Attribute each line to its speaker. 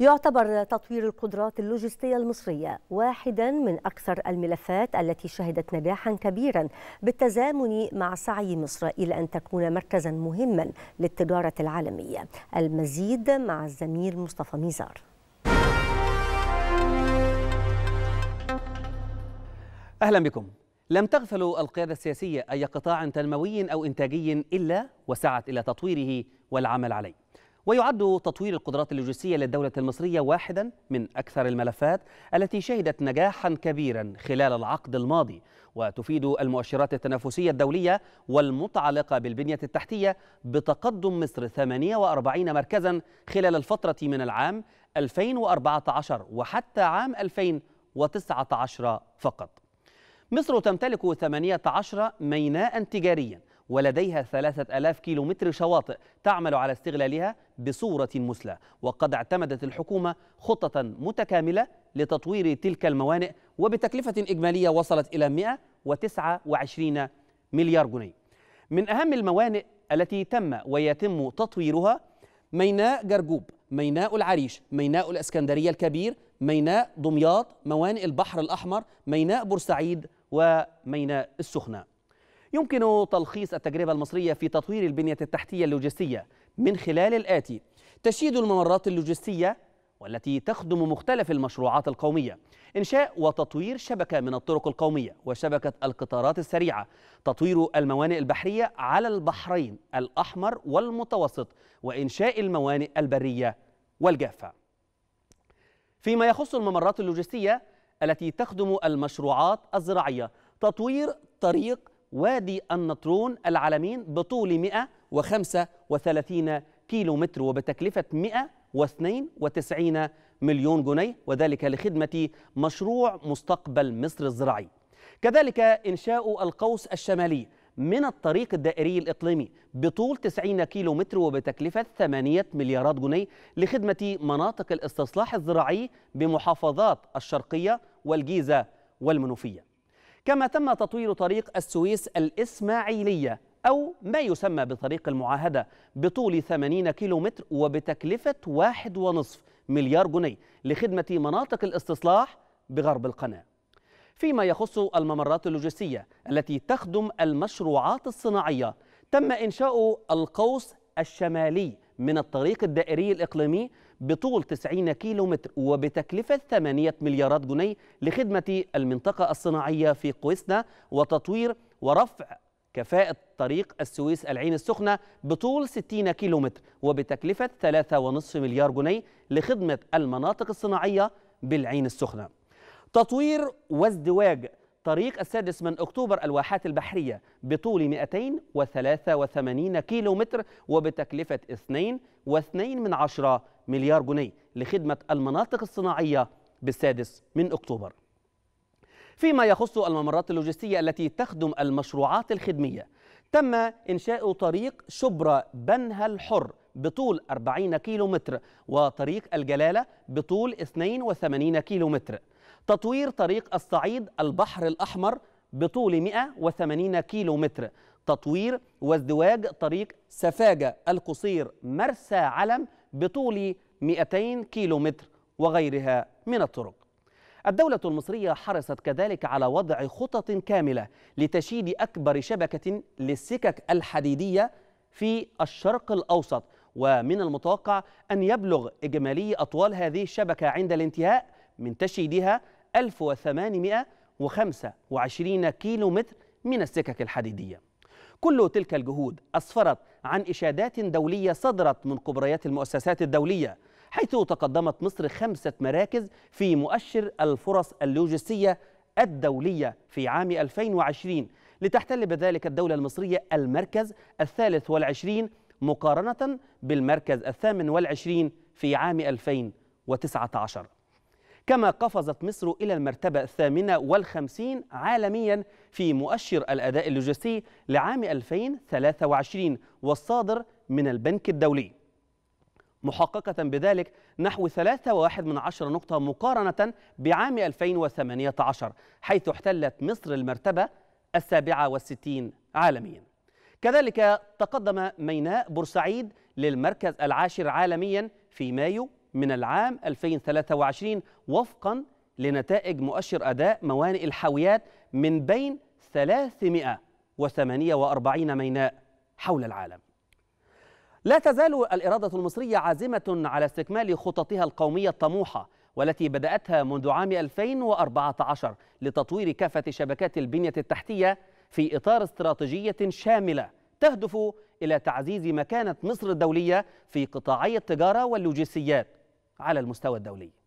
Speaker 1: يعتبر تطوير القدرات اللوجستية المصرية واحدا من أكثر الملفات التي شهدت نجاحا كبيرا بالتزامن مع سعي مصر إلى أن تكون مركزا مهما للتجارة العالمية المزيد مع الزميل مصطفى ميزار أهلا بكم لم تغفل القيادة السياسية أي قطاع تنموي أو إنتاجي إلا وسعت إلى تطويره والعمل عليه ويعد تطوير القدرات اللوجستية للدولة المصرية واحدا من أكثر الملفات التي شهدت نجاحا كبيرا خلال العقد الماضي وتفيد المؤشرات التنافسية الدولية والمتعلقة بالبنية التحتية بتقدم مصر 48 مركزا خلال الفترة من العام 2014 وحتى عام 2019 فقط مصر تمتلك 18 ميناء تجاريا ولديها ثلاثة ألاف كيلو متر شواطئ تعمل على استغلالها بصورة مثلى وقد اعتمدت الحكومة خطة متكاملة لتطوير تلك الموانئ وبتكلفة إجمالية وصلت إلى 129 مليار جنيه من أهم الموانئ التي تم ويتم تطويرها ميناء جرجوب ميناء العريش ميناء الإسكندرية الكبير ميناء دمياط موانئ البحر الأحمر ميناء بورسعيد وميناء السخنة يمكن تلخيص التجربة المصرية في تطوير البنية التحتية اللوجستية من خلال الآتي تشييد الممرات اللوجستية والتي تخدم مختلف المشروعات القومية إنشاء وتطوير شبكة من الطرق القومية وشبكة القطارات السريعة تطوير الموانئ البحرية على البحرين الأحمر والمتوسط وإنشاء الموانئ البرية والجافة فيما يخص الممرات اللوجستية التي تخدم المشروعات الزراعية تطوير طريق وادي النطرون العالمين بطول 135 كيلو متر وبتكلفة 192 مليون جنيه وذلك لخدمة مشروع مستقبل مصر الزراعي كذلك إنشاء القوس الشمالي من الطريق الدائري الإقليمي بطول 90 كيلو متر وبتكلفة 8 مليارات جنيه لخدمة مناطق الاستصلاح الزراعي بمحافظات الشرقية والجيزة والمنوفية كما تم تطوير طريق السويس الإسماعيلية أو ما يسمى بطريق المعاهدة بطول 80 كيلومتر وبتكلفة واحد ونصف مليار جنيه لخدمة مناطق الاستصلاح بغرب القناة فيما يخص الممرات اللوجستية التي تخدم المشروعات الصناعية تم إنشاء القوس الشمالي من الطريق الدائري الإقليمي بطول 90 كيلو متر وبتكلفة 8 مليارات جنيه لخدمة المنطقة الصناعية في قويسنا وتطوير ورفع كفاءة طريق السويس العين السخنة بطول 60 كيلو متر وبتكلفة 3.5 مليار جنيه لخدمة المناطق الصناعية بالعين السخنة تطوير وازدواج طريق السادس من أكتوبر الواحات البحرية بطول 283 كيلو متر وبتكلفة 2.2 من عشرة مليار جنيه لخدمة المناطق الصناعية بالسادس من أكتوبر فيما يخص الممرات اللوجستية التي تخدم المشروعات الخدمية تم إنشاء طريق شبرا بنها الحر بطول 40 كيلو متر وطريق الجلالة بطول 82 كيلو متر تطوير طريق الصعيد البحر الأحمر بطول 180 كيلو متر تطوير وازدواج طريق سفاجة القصير مرسى علم بطول 200 كيلو متر وغيرها من الطرق الدولة المصرية حرصت كذلك على وضع خطط كاملة لتشييد أكبر شبكة للسكك الحديدية في الشرق الأوسط ومن المتوقع أن يبلغ إجمالي أطوال هذه الشبكة عند الانتهاء من تشييدها 1825 كيلو متر من السكك الحديدية كل تلك الجهود أسفرت عن إشادات دولية صدرت من كبريات المؤسسات الدولية حيث تقدمت مصر خمسة مراكز في مؤشر الفرص اللوجستية الدولية في عام 2020 لتحتل بذلك الدولة المصرية المركز الثالث والعشرين مقارنة بالمركز الثامن والعشرين في عام 2019 كما قفزت مصر إلى المرتبة الثامنة والخمسين عالميا في مؤشر الأداء اللوجستي لعام 2023 والصادر من البنك الدولي محققة بذلك نحو 3.1 من عشر نقطة مقارنة بعام 2018 حيث احتلت مصر المرتبة السابعة والستين عالميا كذلك تقدم ميناء بورسعيد للمركز العاشر عالميا في مايو من العام 2023 وفقا لنتائج مؤشر أداء موانئ الحاويات من بين 348 ميناء حول العالم لا تزال الإرادة المصرية عازمة على استكمال خططها القومية الطموحة والتي بدأتها منذ عام 2014 لتطوير كافة شبكات البنية التحتية في إطار استراتيجية شاملة تهدف إلى تعزيز مكانة مصر الدولية في قطاعي التجارة واللوجستيات على المستوى الدولي